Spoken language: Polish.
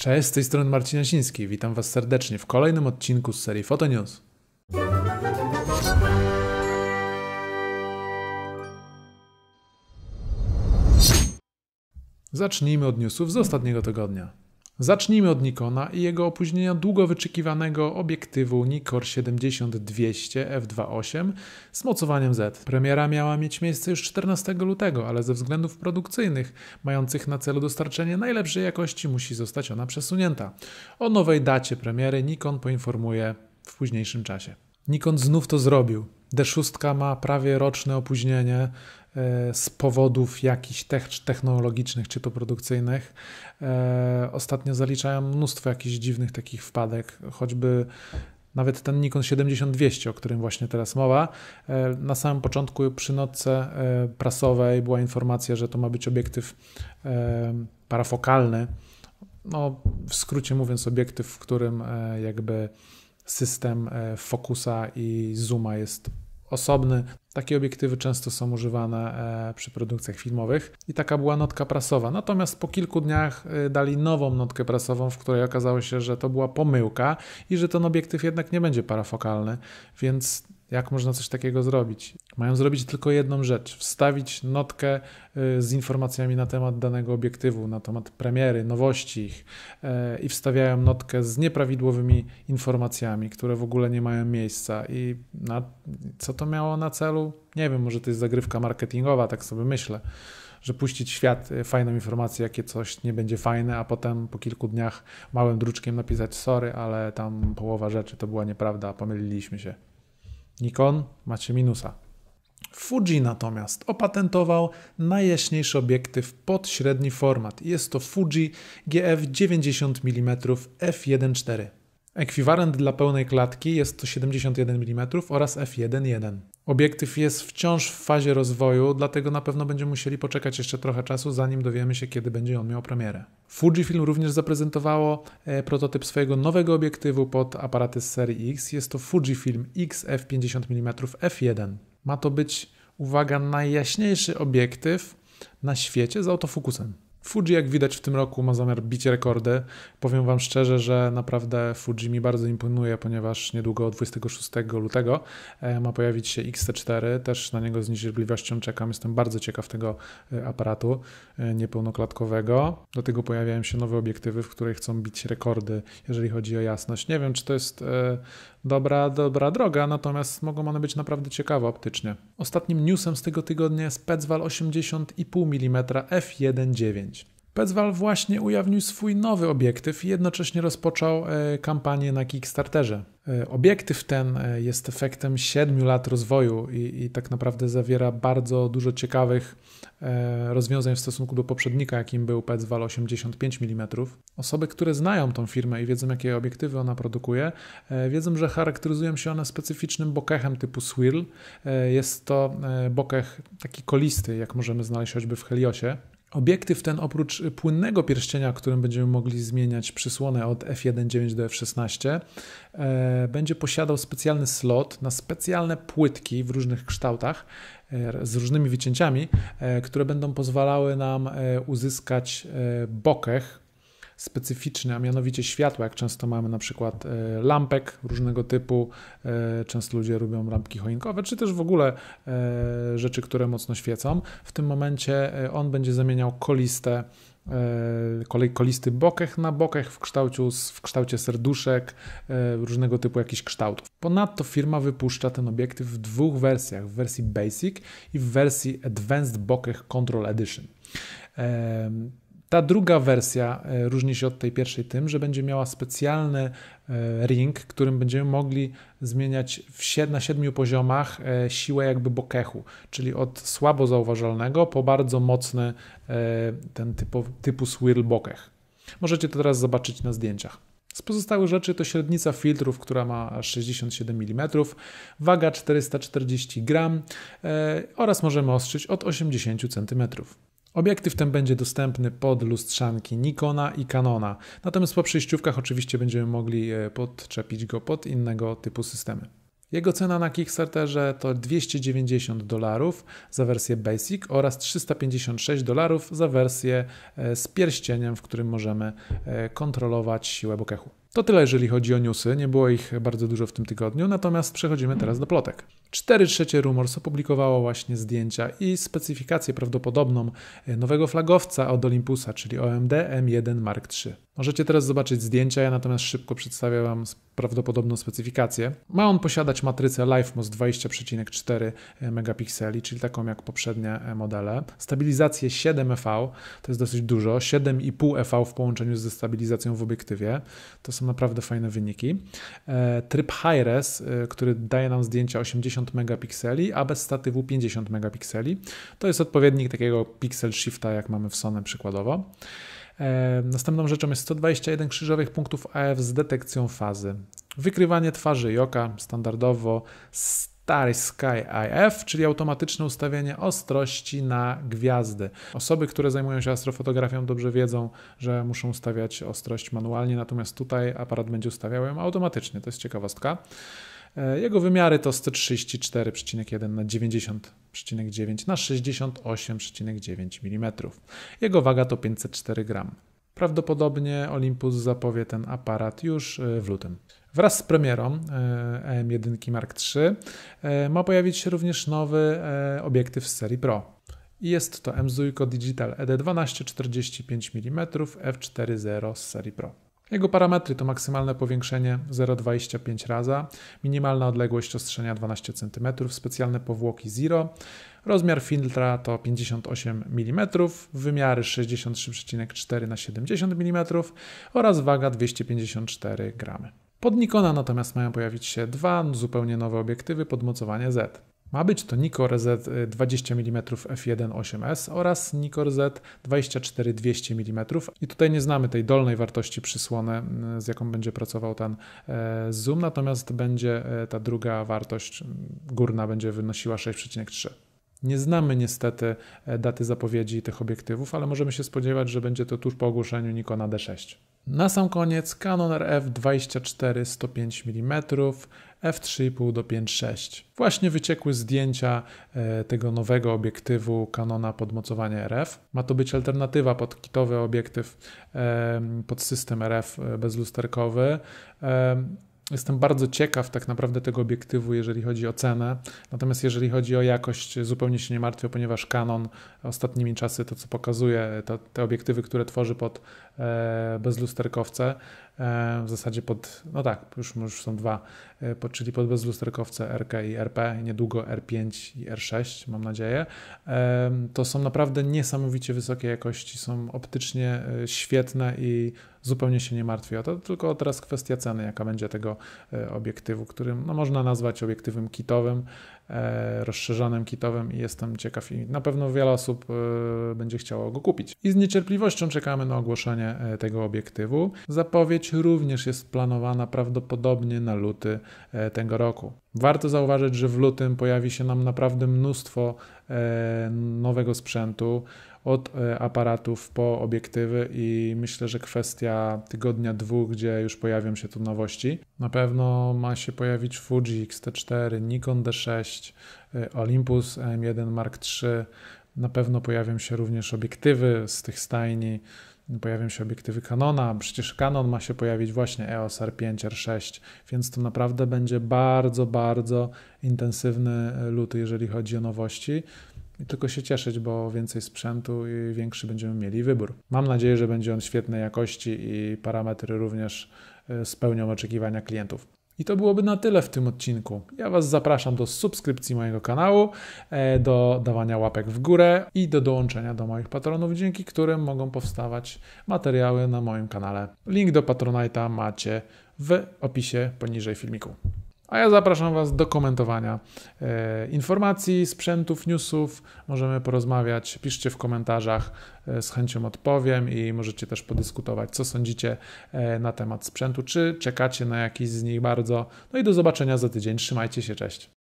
Cześć, z tej strony Marcin Jasiński. Witam Was serdecznie w kolejnym odcinku z serii Fotonews. Zacznijmy od newsów z ostatniego tygodnia. Zacznijmy od Nikona i jego opóźnienia długo wyczekiwanego obiektywu Nikor 7200 f2.8 z mocowaniem Z. Premiera miała mieć miejsce już 14 lutego, ale ze względów produkcyjnych, mających na celu dostarczenie najlepszej jakości, musi zostać ona przesunięta. O nowej dacie premiery Nikon poinformuje w późniejszym czasie. Nikon znów to zrobił. D6 ma prawie roczne opóźnienie e, z powodów jakichś technologicznych czy to produkcyjnych. E, ostatnio zaliczają mnóstwo jakichś dziwnych takich wpadek, choćby nawet ten Nikon 7200, o którym właśnie teraz mowa. E, na samym początku przy notce prasowej była informacja, że to ma być obiektyw parafokalny. No, w skrócie mówiąc, obiektyw, w którym jakby system e, fokusa i zooma jest osobny. Takie obiektywy często są używane e, przy produkcjach filmowych i taka była notka prasowa. Natomiast po kilku dniach e, dali nową notkę prasową, w której okazało się, że to była pomyłka i że ten obiektyw jednak nie będzie parafokalny, więc jak można coś takiego zrobić? Mają zrobić tylko jedną rzecz: wstawić notkę y, z informacjami na temat danego obiektywu, na temat premiery, nowości ich y, i wstawiają notkę z nieprawidłowymi informacjami, które w ogóle nie mają miejsca. I na, co to miało na celu? Nie wiem, może to jest zagrywka marketingowa, tak sobie myślę że puścić świat y, fajną informację, jakie coś nie będzie fajne, a potem po kilku dniach małym druczkiem napisać sorry, ale tam połowa rzeczy to była nieprawda, pomyliliśmy się. Nikon macie minusa. Fuji natomiast opatentował najjaśniejszy obiektyw pod średni format. Jest to Fuji GF 90 mm f1.4. Ekwiwalent dla pełnej klatki jest to 71 mm oraz f1.1. Obiektyw jest wciąż w fazie rozwoju, dlatego na pewno będziemy musieli poczekać jeszcze trochę czasu, zanim dowiemy się, kiedy będzie on miał premierę. Fujifilm również zaprezentowało e, prototyp swojego nowego obiektywu pod aparaty z serii X. Jest to Fujifilm XF 50 mm f1. Ma to być, uwaga, najjaśniejszy obiektyw na świecie z autofokusem. Fuji, jak widać w tym roku, ma zamiar bić rekordy. Powiem Wam szczerze, że naprawdę Fuji mi bardzo imponuje, ponieważ niedługo 26 lutego e, ma pojawić się XT4. Też na niego z niecierpliwością czekam. Jestem bardzo ciekaw tego e, aparatu e, niepełnoklatkowego. Do tego pojawiają się nowe obiektywy, w których chcą bić rekordy, jeżeli chodzi o jasność. Nie wiem, czy to jest dobra, dobra droga, natomiast mogą one być naprawdę ciekawe optycznie. Ostatnim newsem z tego tygodnia jest Petzval 80,5 mm f1.9. Pezwal właśnie ujawnił swój nowy obiektyw i jednocześnie rozpoczął e, kampanię na Kickstarterze. E, obiektyw ten e, jest efektem 7 lat rozwoju i, i tak naprawdę zawiera bardzo dużo ciekawych rozwiązań w stosunku do poprzednika, jakim był Petzval 85 mm. Osoby, które znają tą firmę i wiedzą, jakie obiektywy ona produkuje, wiedzą, że charakteryzują się one specyficznym bokechem typu swirl. Jest to bokeh taki kolisty, jak możemy znaleźć choćby w Heliosie. Obiektyw ten oprócz płynnego pierścienia, którym będziemy mogli zmieniać przysłonę od f1.9 do f16, e, będzie posiadał specjalny slot na specjalne płytki w różnych kształtach e, z różnymi wycięciami, e, które będą pozwalały nam uzyskać bokeh specyficzny, a mianowicie światła, jak często mamy na przykład e, lampek różnego typu, e, często ludzie lubią lampki choinkowe, czy też w ogóle e, rzeczy, które mocno świecą. W tym momencie on będzie zamieniał koliste kolej kolisty bokach na bokach w, kształciu, w kształcie serduszek, różnego typu jakichś kształtów. Ponadto firma wypuszcza ten obiektyw w dwóch wersjach, w wersji Basic i w wersji Advanced Bokeh Control Edition. Ta druga wersja e, różni się od tej pierwszej tym, że będzie miała specjalny e, ring, którym będziemy mogli zmieniać na siedmiu poziomach e, siłę jakby bokechu, czyli od słabo zauważalnego po bardzo mocny ten typu, typu swirl bokeh. Możecie to teraz zobaczyć na zdjęciach. Z pozostałych rzeczy to średnica filtrów, która ma 67 mm, waga 440 g oraz możemy ostrzyć od 80 cm. Obiektyw ten będzie dostępny pod lustrzanki Nikona i Canona, natomiast po przejściówkach oczywiście będziemy mogli e, podczepić go pod innego typu systemy. Jego cena na Kickstarterze to 290 dolarów za wersję Basic oraz 356 dolarów za wersję e, z pierścieniem, w którym możemy e, kontrolować siłę bokechu. To tyle, jeżeli chodzi o newsy. Nie było ich bardzo dużo w tym tygodniu, natomiast przechodzimy teraz do plotek. 4 trzecie Rumors opublikowało właśnie zdjęcia i specyfikację prawdopodobną e, nowego flagowca od Olympusa, czyli OMD M1 Mark III. Możecie teraz zobaczyć zdjęcia, ja natomiast szybko przedstawię Wam prawdopodobną specyfikację. Ma on posiadać matrycę MOS 20,4 e, megapikseli, czyli taką jak poprzednie e, modele, stabilizację 7EV, to jest dosyć dużo, 7,5 EV w połączeniu ze stabilizacją w obiektywie, to są naprawdę fajne wyniki. Tryb hires res który daje nam zdjęcia 80 50 megapikseli, a bez statywu 50 megapikseli. To jest odpowiednik takiego pixel shifta, jak mamy w Sony przykładowo. E, następną rzeczą jest 121 krzyżowych punktów AF z detekcją fazy. Wykrywanie twarzy i oka standardowo Star Sky IF, czyli automatyczne ustawienie ostrości na gwiazdy. Osoby, które zajmują się astrofotografią dobrze wiedzą, że muszą ustawiać ostrość manualnie, natomiast tutaj aparat będzie ustawiał ją automatycznie. To jest ciekawostka. E, jego wymiary to 134,1 na 90,9 na 68,9 mm. Jego waga to 504 gram. Prawdopodobnie Olympus zapowie ten aparat już e, w lutym. Wraz z premierą EM1 e Mark III ma pojawić się również nowy obiektyw z serii Pro. Jest to Mzuiko Digital ED 1245 mm f4.0 z serii Pro. Jego parametry to maksymalne powiększenie 0,25 raza, minimalna odległość ostrzenia 12 cm, specjalne powłoki Zero, rozmiar filtra to 58 mm, wymiary 63,4 na 70 mm oraz waga 254 gramy. Pod Nikona natomiast mają pojawić się dwa zupełnie nowe obiektywy podmocowanie Z. Ma być to Nikkor Z 20 mm f1.8s oraz Nikkor Z 24 200 mm i tutaj nie znamy tej dolnej wartości przysłony, y, z jaką będzie pracował ten y, zoom, natomiast będzie y, ta druga wartość górna będzie wynosiła 6,3. Nie znamy niestety daty zapowiedzi tych obiektywów, ale możemy się spodziewać, że będzie to tuż po ogłoszeniu Nikona D6. Na sam koniec Canon RF 24 105 mm f3,5 do 5.6. Właśnie wyciekły zdjęcia e, tego nowego obiektywu Canona podmocowania RF. Ma to być alternatywa pod kitowy obiektyw e, pod system RF e, bezlusterkowy. Jestem bardzo ciekaw tak naprawdę tego obiektywu, jeżeli chodzi o cenę. Natomiast jeżeli chodzi o jakość, zupełnie się nie martwię, ponieważ Canon ostatnimi czasy to, co pokazuje, to, te obiektywy, które tworzy pod bezlusterkowce, E, w zasadzie pod, no tak, już, już są dwa, e, pod, czyli pod bezlusterkowce RK i RP, niedługo R5 i R6, mam nadzieję. E, to są naprawdę niesamowicie wysokie jakości, są optycznie świetne i zupełnie się nie martwię o to, tylko teraz kwestia ceny, jaka będzie tego obiektywu, którym no, można nazwać obiektywem kitowym, E, rozszerzonym kitowym i jestem ciekaw i na pewno wiele osób e, będzie chciało go kupić. I z niecierpliwością czekamy na ogłoszenie e, tego obiektywu. Zapowiedź również jest planowana prawdopodobnie na luty tego roku. Warto zauważyć, że w lutym pojawi się nam naprawdę mnóstwo nowego sprzętu od e, aparatów po obiektywy i myślę, że kwestia tygodnia, dwóch, gdzie już pojawią się tu nowości. Na pewno ma się pojawić Fuji X-T4, Nikon D6, e, Olympus M1 Mark III. Na pewno pojawią się również obiektywy z tych stajni pojawią się obiektywy Canona, przecież Canon ma się pojawić właśnie EOS R5, R6, więc to naprawdę będzie bardzo, bardzo intensywny e, luty, jeżeli chodzi o nowości. I tylko się cieszyć, bo więcej sprzętu i większy będziemy mieli wybór. Mam nadzieję, że będzie on świetnej jakości i parametry również e, spełnią oczekiwania klientów. I to byłoby na tyle w tym odcinku. Ja Was zapraszam do subskrypcji mojego kanału, e, do dawania łapek w górę i do dołączenia do moich patronów, dzięki którym mogą powstawać materiały na moim kanale. Link do Patronite'a macie w opisie poniżej filmiku. A ja zapraszam Was do komentowania e, informacji, sprzętów, newsów. Możemy porozmawiać, piszcie w komentarzach, e, z chęcią odpowiem i możecie też podyskutować, co sądzicie e, na temat sprzętu, czy czekacie na jakiś z nich bardzo. No i do zobaczenia za tydzień. Trzymajcie się, cześć.